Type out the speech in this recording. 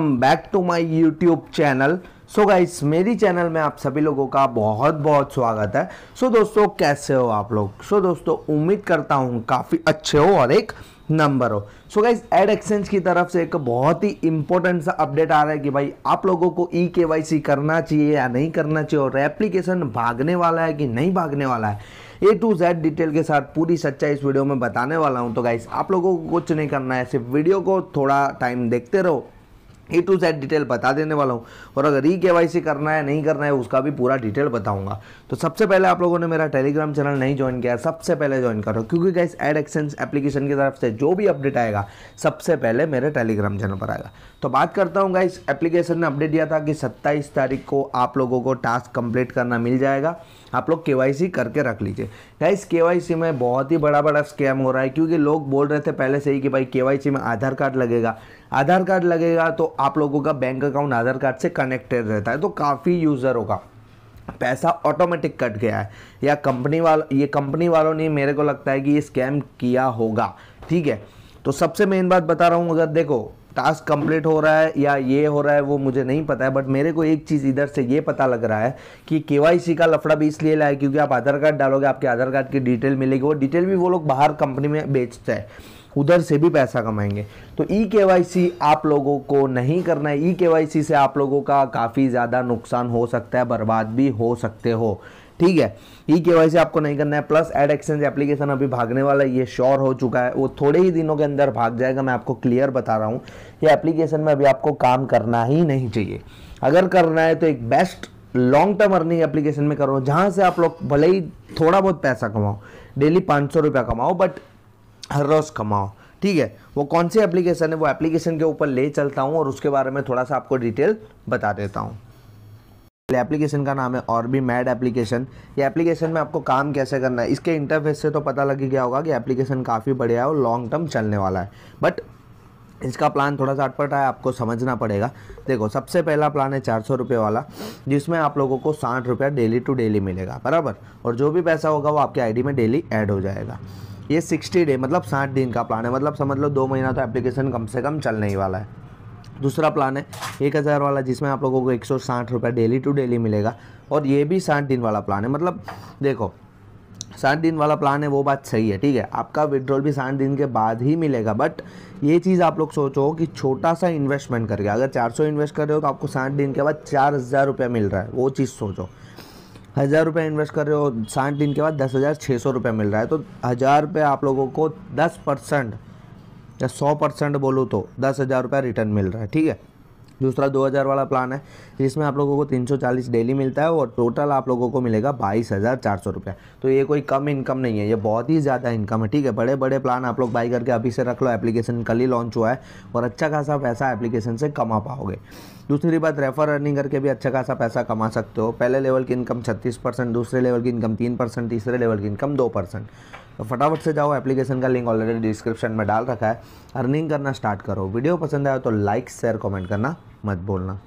back to my YouTube channel so guys मेरी channel में आप सभी लोगों का बहुत बहुत स्वागत है सो so, दोस्तों कैसे हो आप लोग सो so, दोस्तों उम्मीद करता हूँ काफ़ी अच्छे हो और एक नंबर हो सो गाइस एड एक्सचेंज की तरफ से एक बहुत ही इंपॉर्टेंट सा अपडेट आ रहा है कि भाई आप लोगों को ई के वाई सी करना चाहिए या नहीं करना चाहिए और एप्लीकेशन भागने वाला है कि नहीं भागने वाला है ए टू जेड डिटेल के साथ पूरी सच्चाई इस वीडियो में बताने वाला हूँ तो गाइस आप लोगों को कुछ नहीं करना है सिर्फ वीडियो को थोड़ा टाइम देखते रहो ए टू जेड डिटेल बता देने वाला हूँ और अगर ई के करना है नहीं करना है उसका भी पूरा डिटेल बताऊंगा तो सबसे पहले आप लोगों ने मेरा टेलीग्राम चैनल नहीं ज्वाइन किया सबसे पहले ज्वाइन करो क्योंकि गाइस एड एक्सेंस एप्लीकेशन की तरफ से जो भी अपडेट आएगा सबसे पहले मेरे टेलीग्राम चैनल पर आएगा तो बात करता हूँ गाइस एप्लीकेशन ने अपडेट दिया था कि सत्ताईस तारीख को आप लोगों को टास्क कंप्लीट करना मिल जाएगा आप लोग के करके रख लीजिए गाइस के में बहुत ही बड़ा बड़ा स्कैम हो रहा है क्योंकि लोग बोल रहे थे पहले से ही कि भाई के में आधार कार्ड लगेगा आधार कार्ड लगेगा तो आप लोगों का बैंक अकाउंट आधार कार्ड से कनेक्टेड रहता है तो काफ़ी यूज़र होगा पैसा ऑटोमेटिक कट गया है या कंपनी वालों ये कंपनी वालों ने मेरे को लगता है कि ये स्कैम किया होगा ठीक है तो सबसे मेन बात बता रहा हूँ अगर देखो टास्क कंप्लीट हो रहा है या ये हो रहा है वो मुझे नहीं पता है बट मेरे को एक चीज़ इधर से ये पता लग रहा है कि के का लफड़ा भी इसलिए लाया क्योंकि आप आधार कार्ड डालोगे आपके आधार कार्ड की डिटेल मिलेगी वो डिटेल भी वो लोग बाहर कंपनी में बेचते हैं उधर से भी पैसा कमाएंगे तो ई e के आप लोगों को नहीं करना है ई e के से आप लोगों का काफ़ी ज़्यादा नुकसान हो सकता है बर्बाद भी हो सकते हो ठीक है ई e के आपको नहीं करना है प्लस एड एक्सचेंज एप्लीकेशन अभी भागने वाला ये श्योर हो चुका है वो थोड़े ही दिनों के अंदर भाग जाएगा मैं आपको क्लियर बता रहा हूँ ये एप्लीकेशन में अभी आपको काम करना ही नहीं चाहिए अगर करना है तो एक best long term earning application में करो जहाँ से आप लोग भले ही थोड़ा बहुत पैसा कमाओ डेली पाँच सौ रुपया कमाओ बट हर रोज़ कमाओ ठीक है वो कौन सी एप्लीकेशन है वो एप्लीकेशन के ऊपर ले चलता हूँ और उसके बारे में थोड़ा सा आपको डिटेल बता देता हूँ एप्लीकेशन का नाम है और भी मैड एप्लीकेशन ये एप्लीकेशन में आपको काम कैसे करना है इसके इंटरफेस से तो पता लग गया होगा कि एप्लीकेशन काफ़ी बढ़िया है और लॉन्ग टर्म चलने वाला है बट इसका प्लान थोड़ा सा अटपट है आपको समझना पड़ेगा देखो सबसे पहला प्लान है चार सौ रुपये वाला जिसमें आप लोगों को साठ रुपया डेली टू डेली मिलेगा बराबर और जो भी पैसा होगा वो आपके आईडी में डेली ऐड हो जाएगा ये सिक्सटी डे मतलब साठ दिन का प्लान है मतलब समझ लो दो महीना तो एप्लीकेशन कम से कम चलने ही वाला है दूसरा प्लान है एक हज़ार वाला जिसमें आप लोगों को एक सौ साठ रुपये डेली टू डेली मिलेगा और ये भी साठ दिन वाला प्लान है मतलब देखो साठ दिन वाला प्लान है वो बात सही है ठीक है आपका विड्रॉल भी साठ दिन के बाद ही मिलेगा बट ये चीज़ आप लोग सोचो कि छोटा सा इन्वेस्टमेंट करके अगर चार इन्वेस्ट कर रहे हो तो आपको साठ दिन के बाद चार मिल रहा है वो चीज़ सोचो हज़ार रुपये इन्वेस्ट कर रहे हो साठ दिन के बाद दस हज़ार छः सौ रुपये मिल रहा है तो हज़ार रुपये आप लोगों को दस परसेंट या सौ परसेंट बोलो तो दस हज़ार रुपये रिटर्न मिल रहा है ठीक है दूसरा 2000 वाला प्लान है जिसमें आप लोगों को 340 डेली मिलता है और टोटल आप लोगों को मिलेगा बाईस हज़ार चार सौ रुपया तो ये कोई कम इनकम नहीं है ये बहुत ही ज़्यादा इनकम है ठीक है बड़े बड़े प्लान आप लोग बाई करके अभी से रख लो एप्लीकेशन कल ही लॉन्च हुआ है और अच्छा खासा पैसा एप्लीकेशन से कमा पाओगे दूसरी बात रेफर अर्निंग करके भी अच्छा खासा पैसा कमा सकते हो पहले लेवल की इनकम छत्तीस परसेंट दूसरे लेवल की इनकम तीन परसेंट तीसरे लेवल की इनकम दो परसेंट तो फटाफट से जाओ एप्लीकेशन का लिंक ऑलरेडी डिस्क्रिप्शन में डाल रखा है अर्निंग करना स्टार्ट करो वीडियो पसंद आया तो लाइक शेयर कमेंट करना मत बोलना